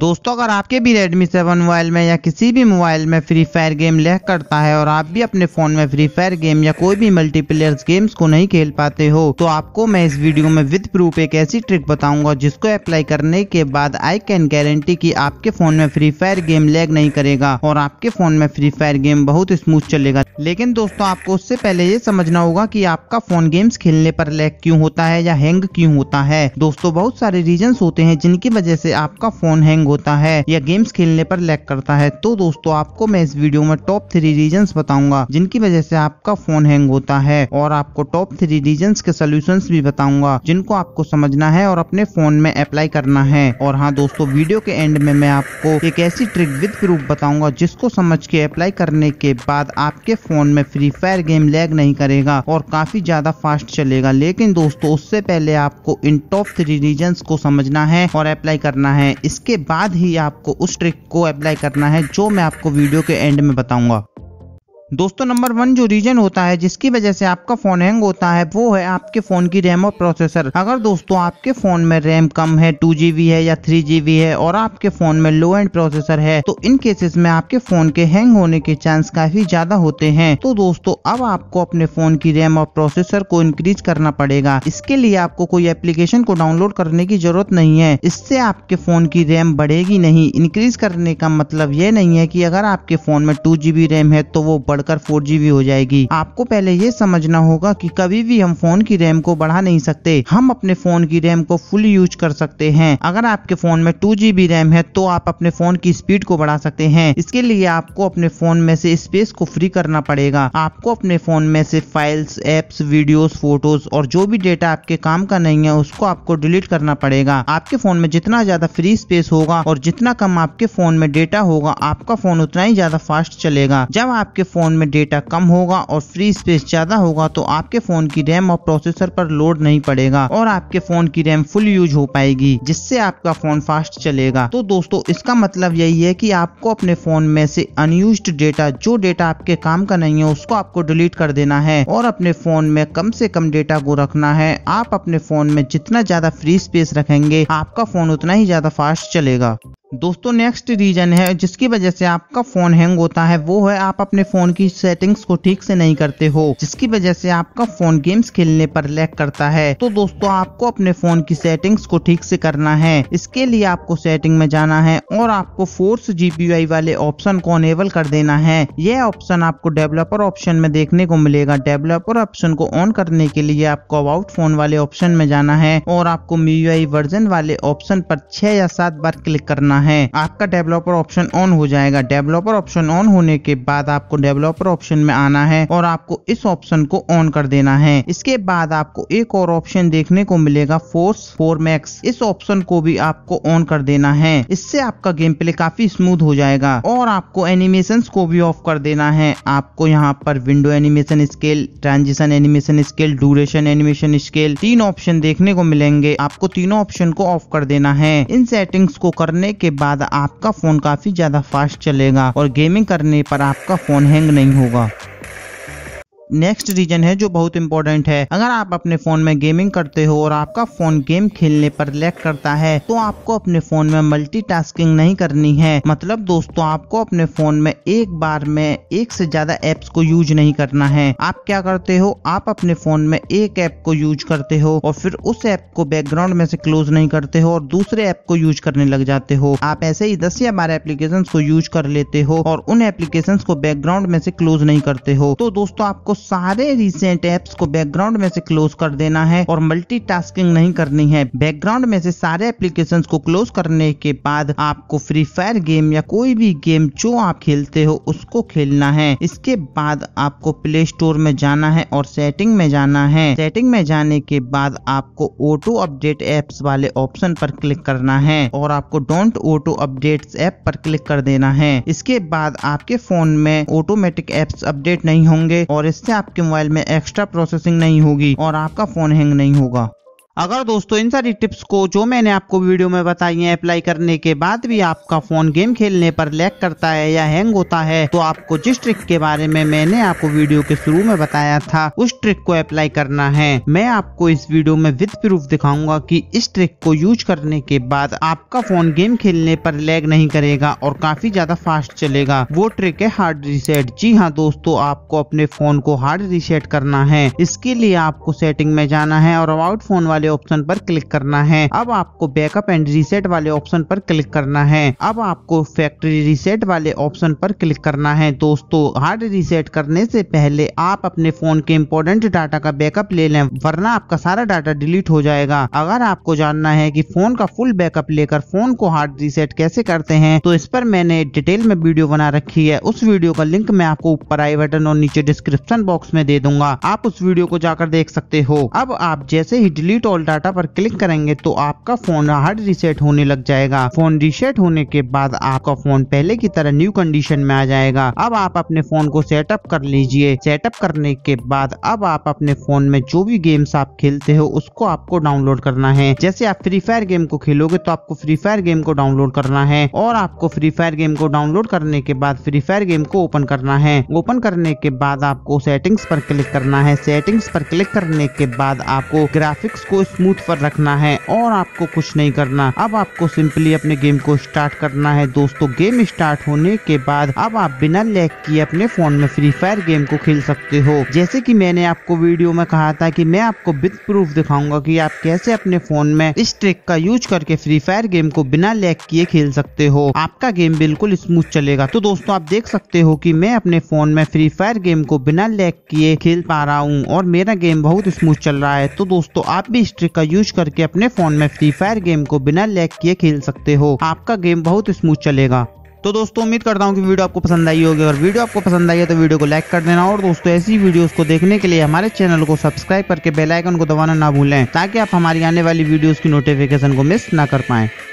दोस्तों अगर आपके भी Redmi 7 मोबाइल में या किसी भी मोबाइल में फ्री फायर गेम लह करता है और आप भी अपने फोन में फ्री फायर गेम या कोई भी मल्टीप्लेयर गेम्स को नहीं खेल पाते हो तो आपको मैं इस वीडियो में विद प्रूफ एक ऐसी ट्रिक बताऊंगा जिसको अप्लाई करने के बाद आई कैन गारंटी कि आपके फोन में फ्री फायर गेम लैग नहीं करेगा और आपके फोन में फ्री फायर गेम बहुत स्मूथ चलेगा लेकिन दोस्तों आपको उससे पहले ये समझना होगा की आपका फोन गेम्स खेलने पर लैग क्यूँ होता है या हैंग क्यूँ होता है दोस्तों बहुत सारे रीजन होते हैं जिनकी वजह से आपका फोन हैंग हैंग होता है या गेम्स खेलने पर लैग करता है तो दोस्तों आपको मैं इस वीडियो में टॉप थ्री रीजन बताऊंगा जिनकी वजह से आपका फोन हैंग होता है और आपको टॉप थ्री रीजन के सोल्यूशन भी बताऊंगा जिनको आपको समझना है और अपने फोन में अप्लाई करना है और हाँ दोस्तों वीडियो के एंड में मैं आपको एक ऐसी ट्रिक विद प्रूफ बताऊंगा जिसको समझ के अप्लाई करने के बाद आपके फोन में फ्री फायर गेम लैग नहीं करेगा और काफी ज्यादा फास्ट चलेगा लेकिन दोस्तों उससे पहले आपको इन टॉप थ्री रीजन को समझना है और अप्लाई करना है इसके बाद ही आपको उस ट्रिक को अप्लाई करना है जो मैं आपको वीडियो के एंड में बताऊंगा दोस्तों नंबर वन जो रीजन होता है जिसकी वजह से आपका फोन हैंग होता है वो है आपके फोन की रैम और प्रोसेसर अगर दोस्तों आपके फोन में रैम कम है टू है या थ्री है और आपके फोन में लो एंड प्रोसेसर है तो इन केसेस में आपके फोन के हैंग होने के चांस काफी ज्यादा होते हैं तो दोस्तों अब आपको अपने फोन की रैम और प्रोसेसर को इंक्रीज करना पड़ेगा इसके लिए आपको कोई एप्लीकेशन को डाउनलोड करने की जरूरत नहीं है इससे आपके फोन की रैम बढ़ेगी नहीं इंक्रीज करने का मतलब ये नहीं है की अगर आपके फोन में टू रैम है तो वो बढ़ बढ़कर फोर हो जाएगी आपको पहले ये समझना होगा कि कभी भी हम फोन की रैम को बढ़ा नहीं सकते हम अपने फोन की रैम को फुल यूज कर सकते हैं अगर आपके फोन में टू रैम है तो आप अपने फोन की स्पीड को बढ़ा सकते हैं इसके लिए आपको अपने फोन में से स्पेस को फ्री करना पड़ेगा आपको अपने फोन में से फाइल्स एप्स वीडियोस फोटोज और जो भी डेटा आपके काम का नहीं है उसको आपको डिलीट करना पड़ेगा आपके फोन में जितना ज्यादा फ्री स्पेस होगा और जितना कम आपके फोन में डेटा होगा आपका फोन उतना ही ज्यादा फास्ट चलेगा जब आपके फोन फ़ोन में डेटा कम होगा और फ्री स्पेस ज़्यादा होगा तो आपके फ़ोन की रैम और प्रोसेसर पर लोड नहीं पड़ेगा और आपके फ़ोन की रैम फुल यूज हो पाएगी जिससे आपका फ़ोन फास्ट चलेगा तो दोस्तों इसका मतलब यही है कि आपको अपने फ़ोन में से अनयूज डेटा जो डेटा आपके काम का नहीं है उसको आपको डिलीट कर देना है और अपने फ़ोन में कम से कम डेटा को रखना है आप अपने फ़ोन में जितना ज़्यादा फ्री स्पेस रखेंगे आपका फ़ोन उतना ही ज़्यादा फास्ट चलेगा दोस्तों नेक्स्ट रीजन है जिसकी वजह से आपका फोन हैंग होता है वो है आप अपने फोन की सेटिंग्स को ठीक से नहीं करते हो जिसकी वजह से आपका फोन गेम्स खेलने पर लैग करता है तो दोस्तों आपको अपने फोन की सेटिंग्स को ठीक से करना है इसके लिए आपको सेटिंग में जाना है और आपको फोर्स जीबीआई वाले ऑप्शन को अनेबल कर देना है यह ऑप्शन आपको डेवलपर ऑप्शन में देखने को मिलेगा डेवलपर ऑप्शन को ऑन करने के लिए आपको अबाउट फोन वाले ऑप्शन में जाना है और आपको मी वर्जन वाले ऑप्शन पर छह या सात बार क्लिक करना है आपका डेवलपर ऑप्शन ऑन हो जाएगा डेवलपर ऑप्शन ऑन होने के बाद आपको डेवलपर ऑप्शन में आना है और आपको इस ऑप्शन को ऑन कर देना है इसके बाद आपको एक और ऑप्शन देखने को मिलेगा फोर्स फोर मैक्स इस ऑप्शन को भी आपको ऑन कर देना है इससे आपका गेम प्ले काफी स्मूथ हो जाएगा और आपको एनिमेशन को भी ऑफ कर देना है आपको यहाँ पर window animation scale transition animation scale duration animation scale तीन ऑप्शन देखने को मिलेंगे आपको तीनों ऑप्शन को ऑफ कर देना है इन सेटिंग्स को करने के बाद आपका फ़ोन काफ़ी ज़्यादा फास्ट चलेगा और गेमिंग करने पर आपका फ़ोन हैंग नहीं होगा नेक्स्ट रीजन है जो बहुत इंपॉर्टेंट है अगर आप अपने फोन में गेमिंग करते हो और आपका फोन गेम खेलने पर लैग करता है तो आपको अपने फोन में मल्टी नहीं करनी है मतलब दोस्तों आपको अपने फोन में एक बार में एक से ज्यादा एप्स को यूज नहीं करना है आप क्या करते हो आप अपने फोन में एक ऐप को यूज करते हो और फिर उस ऐप को बैकग्राउंड में से क्लोज नहीं करते हो और दूसरे ऐप को यूज करने लग जाते हो आप ऐसे ही दस या बारह एप्लीकेशन को यूज कर लेते हो और उन एप्लीकेशन को बैकग्राउंड में से क्लोज नहीं करते हो तो दोस्तों आपको सारे रिसेंट एप्स को बैकग्राउंड में से क्लोज कर देना है और मल्टीटास्किंग नहीं करनी है बैकग्राउंड में से सारे एप्लीकेशंस को क्लोज करने के बाद आपको फ्री फायर गेम या कोई भी गेम जो आप खेलते हो उसको खेलना है इसके बाद आपको प्ले स्टोर में जाना है और सेटिंग में जाना है सेटिंग में जाने के बाद आपको ऑटो अपडेट एप्स वाले ऑप्शन पर क्लिक करना है और आपको डोंट ऑटो अपडेट ऐप पर क्लिक कर देना है इसके बाद आपके फोन में ऑटोमेटिक एप्स अपडेट नहीं होंगे और इससे आपके मोबाइल में एक्स्ट्रा प्रोसेसिंग नहीं होगी और आपका फोन हैंग नहीं होगा अगर दोस्तों इन सारी टिप्स को जो मैंने आपको वीडियो में बताई है अप्लाई करने के बाद भी आपका फ़ोन गेम खेलने पर लैग करता है या हैंग होता है तो आपको जिस ट्रिक के बारे में मैंने आपको वीडियो के शुरू में बताया था उस ट्रिक को अप्लाई करना है मैं आपको इस वीडियो में विद प्रूफ दिखाऊंगा कि इस ट्रिक को यूज करने के बाद आपका फ़ोन गेम खेलने पर लैग नहीं करेगा और काफ़ी ज़्यादा फास्ट चलेगा वो ट्रिक है हार्ड रिसेट जी हाँ दोस्तों आपको अपने फ़ोन को हार्ड रिसेट करना है इसके लिए आपको सेटिंग में जाना है और अबाउट फ़ोन वाले वाले ऑप्शन पर क्लिक करना है अब आपको बैकअप एंड रीसेट वाले ऑप्शन पर क्लिक करना है अब आपको फैक्ट्री रीसेट वाले ऑप्शन पर क्लिक करना है दोस्तों हार्ड रीसेट करने से पहले आप अपने फोन के इम्पोर्टेंट डाटा का बैकअप ले लें वरना आपका सारा डाटा डिलीट हो जाएगा अगर आपको जानना है कि फोन का फुल बैकअप लेकर फोन को हार्ड रीसेट कैसे करते हैं तो इस पर मैंने डिटेल में वीडियो बना रखी है उस वीडियो का लिंक मैं आपको ऊपर आई बटन और नीचे डिस्क्रिप्शन बॉक्स में दे दूंगा आप उस वीडियो को जाकर देख सकते हो अब आप जैसे ही डिलीट ऑल डाटा पर क्लिक करेंगे तो आपका फोन हार्ड रिसेट होने लग जाएगा फोन रिसेट होने के बाद आपका फोन पहले की तरह न्यू कंडीशन में आ जाएगा अब आप अपने फोन को सेटअप कर लीजिए सेटअप करने के बाद अब आप अपने फोन में जो भी गेम्स आप खेलते हो उसको आपको डाउनलोड करना है जैसे आप फ्री फायर गेम को खेलोगे तो आपको फ्री फायर गेम को डाउनलोड करना है और आपको फ्री फायर गेम को डाउनलोड करने के बाद फ्री फायर गेम को ओपन करना है ओपन करने के बाद आपको सेटिंग्स पर क्लिक करना है सेटिंग्स पर क्लिक करने के बाद आपको ग्राफिक्स को स्मूथ पर रखना है और आपको कुछ नहीं करना अब आपको सिंपली अपने गेम को स्टार्ट करना है दोस्तों गेम स्टार्ट होने के बाद अब आप बिना लैग किए अपने फोन में फ्री फायर गेम को खेल सकते हो जैसे कि मैंने आपको वीडियो में कहा था कि मैं आपको बिथ प्रूफ दिखाऊंगा कि आप कैसे अपने फोन में इस ट्रिक का यूज करके फ्री फायर गेम को बिना लैग किए खेल सकते हो आपका गेम बिल्कुल स्मूथ चलेगा तो दोस्तों आप देख सकते हो की मैं अपने फोन में फ्री फायर गेम को बिना लैग किए खेल पा रहा हूँ और मेरा गेम बहुत स्मूथ चल रहा है तो दोस्तों आप भी इस इस का यूज करके अपने फोन में फ्री फायर गेम को बिना लैग किए खेल सकते हो आपका गेम बहुत स्मूथ चलेगा तो दोस्तों उम्मीद करता हूँ कि वीडियो आपको पसंद आई होगी अगर वीडियो आपको पसंद आई है तो वीडियो को लाइक कर देना और दोस्तों ऐसी वीडियोस को देखने के लिए हमारे चैनल को सब्सक्राइब करके बेल आइकन को दबाना ना भूलें ताकि आप हमारी आने वाली वीडियोस की नोटिफिकेशन को मिस ना कर पाएं